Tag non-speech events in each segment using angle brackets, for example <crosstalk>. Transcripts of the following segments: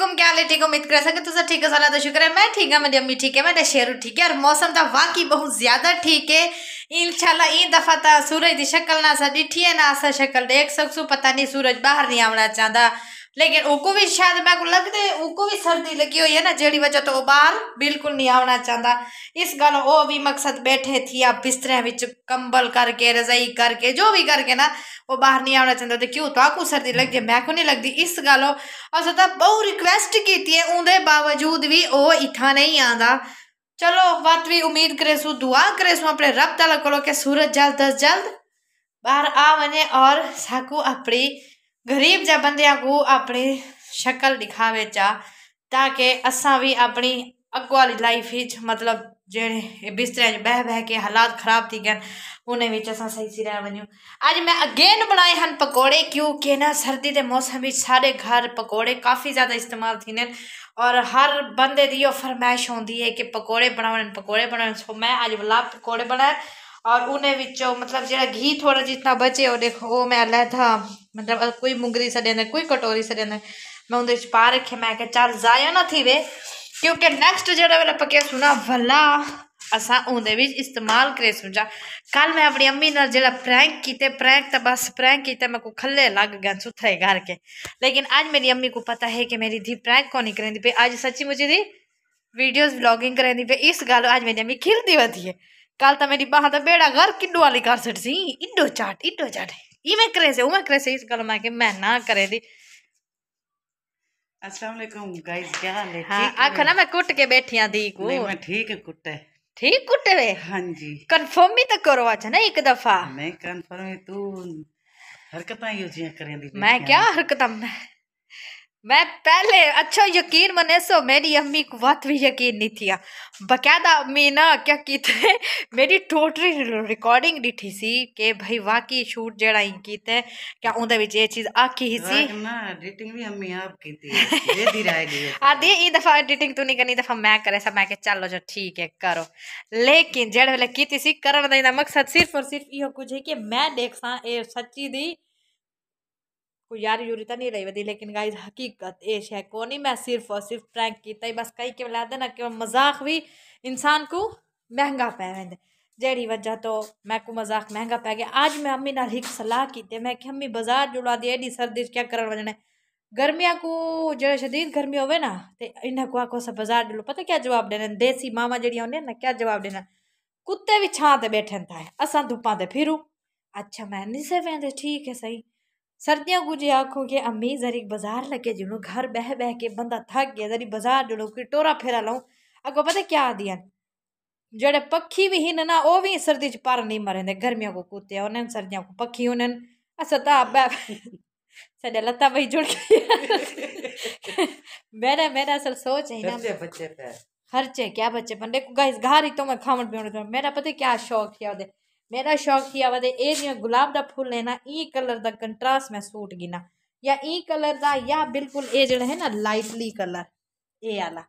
वालेकुम क्या हाल ठीक उम्मीद कर सकते तो सर ठीक है सलाह तो शुक्र है मैं ठीक है मेरी अम्मी ठीक है मेरा तो शेरू ठीक है और मौसम तो वाकई बहुत ज़्यादा ठीक है इनशाला इन दफ़ा तो सूरज की शक्ल ना सा डिठी है ना असा शक्ल देख सकसू पता नहीं सूरज बाहर नहीं आना चाहता लेकिन उनको भी शायद मैं को लगता है भी सर्दी लगी हुई है ना जेडी वजह तो बाहर बिल्कुल नहीं आना चाहता इस गल वो भी मकसद बैठे थी आप बिस्तर बिच कंबल करके रजाई करके जो भी करके ना वो बाहर नहीं आना चाहता तो क्यों तो आपको सर्दी लग गई मैं को नहीं लगती इस गल अस बहुत रिक्वेस्ट की है उनके बावजूद भी वह इतना नहीं आता चलो बात भी उम्मीद करे सू दुआ करे सू अपने रब तला करो कि सूरज जल्द अज जल्द बहर आ वने और साकू अपनी गरीब जा बंद को अपनी शक्ल दिखावे चा ताकि असा भी अपनी अगू वाली लाइफ मतलब जे बिस्तर बह बह के हालात खराब थी गए उन्हें भी असा सही सी रह वनू अज मैं अगेन बनाए हैं पकौड़े क्योंकि ना सर्दी के मौसम में सारे घर पकौड़े काफ़ी ज़्यादा इस्तेमाल थे और हर बंदे की यो फरमाइश होंगी है कि पकौड़े बनाने पकौड़े बनाने सो मैं अज वला पकौड़े बनाए और उन्हें बिचो मतलब ਜਿਹੜਾ घी थोड़ा जितना बचे और ਦੇਖੋ वो मैं ਲੈ ਥਾ ਮਤਲਬ ਕੋਈ ਮੁੰਗਰੀ ਸੜੇ ਅੰਦਰ ਕੋਈ ਕਟੋਰੀ ਸੜੇ ਅੰਦਰ ਮੈਂ ਉਹਦੇ ਵਿੱਚ ਪਾ ਰੱਖੇ ਮੈਂ ਕਿ ਚੱਲ ਜ਼ਾਇਆ ਨਾ ਥੀਵੇ ਕਿਉਂਕਿ ਨੈਕਸਟ ਜਿਹੜਾ ਵੇਲੇ ਪੱਕਿਆ ਸੁਣਾ ਭਲਾ असा उन्हें भी इस्तेमाल करे सुझा कल मैं अपनी अम्मी ने जो प्रैंक किते प्रैंक तो बस प्रैंक किते मैं को खले लग गए सुथरे घर के लेकिन आज मेरी अम्मी को पता है कि मेरी धी प्रैंक कौन नहीं करेंदी पे आज सच्ची मुझे दी वीडियोस ब्लॉगिंग करेंदी पे इस गालो आज मेरी अम्मी खिलती होती है कल तो मेरी बाह तो बेड़ा घर किडो वाली कर सट सी इंडो चाट इंडो चाट इवें करे से उवें करे से इस गल मैं ना करे दी गाइस हाँ, मैं कुट के बैठी वे हाँ तो करो ना एक दफा तू करे दी मैं क्या मैं पहले अच्छा यकीन मने सो मेरी अम्मी को बात भी यकीन नहीं थी बकायदा अम्मी ना क्या की थे <laughs> मेरी टोटली रिकॉर्डिंग डिठी सी के भाई वाकई शूट जड़ा ही की थे क्या उंदे विच ये चीज आकी ही सी ना एडिटिंग भी अम्मी आप की थी ये दी रह गई आ आदि ई दफा एडिटिंग तू नहीं करनी दफा मैं करे सब मैं के चलो जो ठीक है करो लेकिन जड़ वाले कीती सी करण दा मकसद सिर्फ और सिर्फ यो कुछ है कि मैं देखसा ए सच्ची दी यार यूरिता नहीं रही वी लेकिन गाइज हकीकत एश है नहीं मैं सिर्फ और सिर्फ प्रैंक किया ही बस कई के मिलाते ना कि मजाक भी इंसान को महंगा पै वेंद जड़ी वजह तो मैं को मजाक महंगा पै गया अज मैं अम्मी नाल एक सलाह की मैं कि अम्मी बाजार जुड़ा दी एडी सर्दी क्या कर वजना गर्मिया को जो शदीद गर्मी होवे ना तो इन्हें को आखो सब बाजार जुड़ो पता क्या जवाब देना देसी मामा जड़ी होंगे ना क्या जवाब देना कुत्ते भी छां बैठे बैठन था असा धुप्पा तो फिरू अच्छा मैं नहीं सह ठीक है सही सर्दियाँ गुजे आखो के अम्मी जरी बाजार लगे जुनू घर बह बह के बंदा थक गया जरी तो बाजार जुड़ो कि टोरा फेरा लो अगो पता क्या दिया जेडे पक्षी भी ही ना वह भी सर्दी च पर नहीं मरेंदे गर्मियों को कुत्ते उन्हें सर्दियों को पक्षी उन्हें अस ता सा लत्त भाई जुड़ गई मेरा मेरा असल सोच है ना खर्चे क्या बच्चे पन देखो गाइस घर ही तो मैं खावन पीवण मेरा पता क्या शौक है मेरा शौक ही आवाद ਦੇ गुलाब का फूल लेना ई कलर का ਇਹ मैं सूट गिना या ई कलर का या बिल्कुल ये जो है ना लाइटली कलर ए आला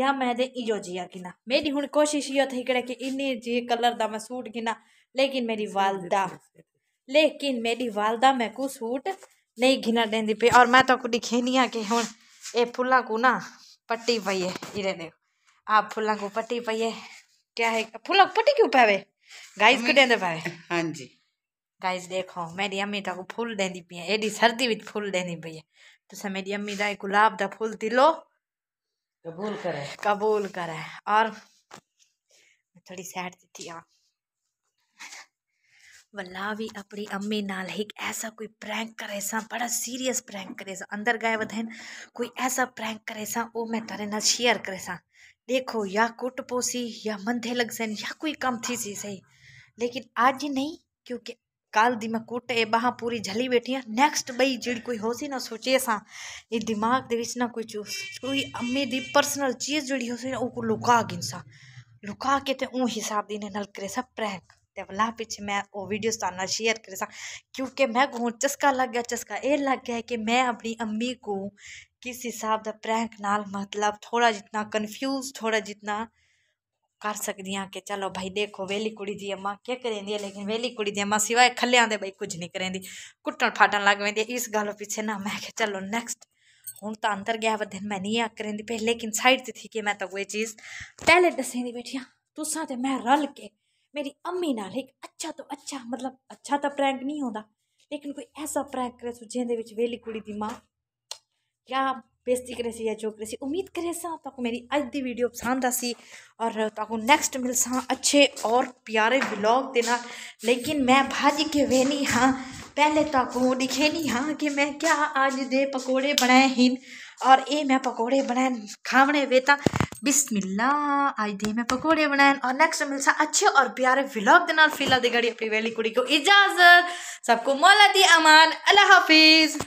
या मैं दे इो जिया गिना मेरी हूँ कोशिश यो थी कड़े कि इन जी कलर का मैं सूट गिना लेकिन मेरी वालदा लेकिन मेरी वालदा मैं को सूट नहीं गिना दें पे और मैं तो कुछ खेनी हाँ कि हूँ ये फुला को ना पट्टी पई है इरे देखो आप फूलों को पट्टी पई है क्या है फूलों को पट्टी क्यों पावे गाइस को देंदे पाए हां जी गाइस देखो मेरी अम्मी तक तो फूल देंदी पई है एडी सर्दी विच फूल देंदी पई है तुसा मेरी अम्मी दा गुलाब दा फूल दिलो कबूल करे कबूल करे और थोड़ी सैड थी हां वल्लाह भी अपनी अम्मी नाल ही ऐसा कोई प्रैंक करे सा बड़ा सीरियस प्रैंक करे सा अंदर गए वधन कोई ऐसा प्रैंक करे सा वो मैं तारे नाल शेयर करे सा देखो या कुट पोसी या मंधे लग सन या कोई कम थी सी सही लेकिन आज नहीं क्योंकि कल दी मैं कुट ए बाह पूरी झली बैठी हाँ नैक्सट बई जी कोई हो सी ना सोचे सा ये दिमाग दे ना कोई चूस कोई अम्मी दी परसनल चीज़ जी हो सी ना वो लुका गिन सा लुका के तो ऊ हिसाब दी ने नल करे सा प्रैंक ते भला पिछ मैं ओह् वीडियो तुआनू तो शेयर करी सकां क्योंकि मैं हून चस्का लग गया चस्का एह् लग गया कि मैं अपनी अम्मी को किस हिसाब का प्रैंक नाल मतलब थोड़ा जितना कन्फ्यूज थोड़ा जितना कर सकती हाँ कि चलो भाई देखो वेली कुड़ी दी अम्मा केह् करी जंदी लेकिन वेली कुड़ी दी अम्मा सिवाय खल्लेआं भाई कुछ नहीं करी जंदी कुट्टन फाटन लग पेंदी इस गल पिछे ना मैं चलो नैक्सट हूँ तो अंदर गया बधन मैं नहीं आकर रही लेकिन साइड से थी कि मैं तो कोई चीज़ पहले दसें दी बैठी तुसा तो मैं रल के मेरी अम्मी नाल एक अच्छा तो अच्छा मतलब अच्छा तो प्रैंक नहीं होता लेकिन कोई ऐसा प्रैंक करे सो जिंद वेली कुड़ी की माँ क्या बेजती करे सी या जो करे सी उम्मीद करे सा तो मेरी अज की वीडियो पसंद आसी और तो नैक्सट मिल सा अच्छे और प्यारे ब्लॉग देना लेकिन मैं भज के वेनी हाँ पहले तक नहीं हाँ कि मैं क्या आज दे पकौड़े बनाए हैं और ए मैं पकौड़े बनाए खावने वेता बिस्मिल्ला आज दे मैं पकौड़े बनाए और नेक्स्ट मिलसा अच्छे और प्यारे व्लॉग दिन फिलहाल दे अपनी वेली कुड़ी को इजाजत सबको मौला दी अमान अल्लाह हाफिज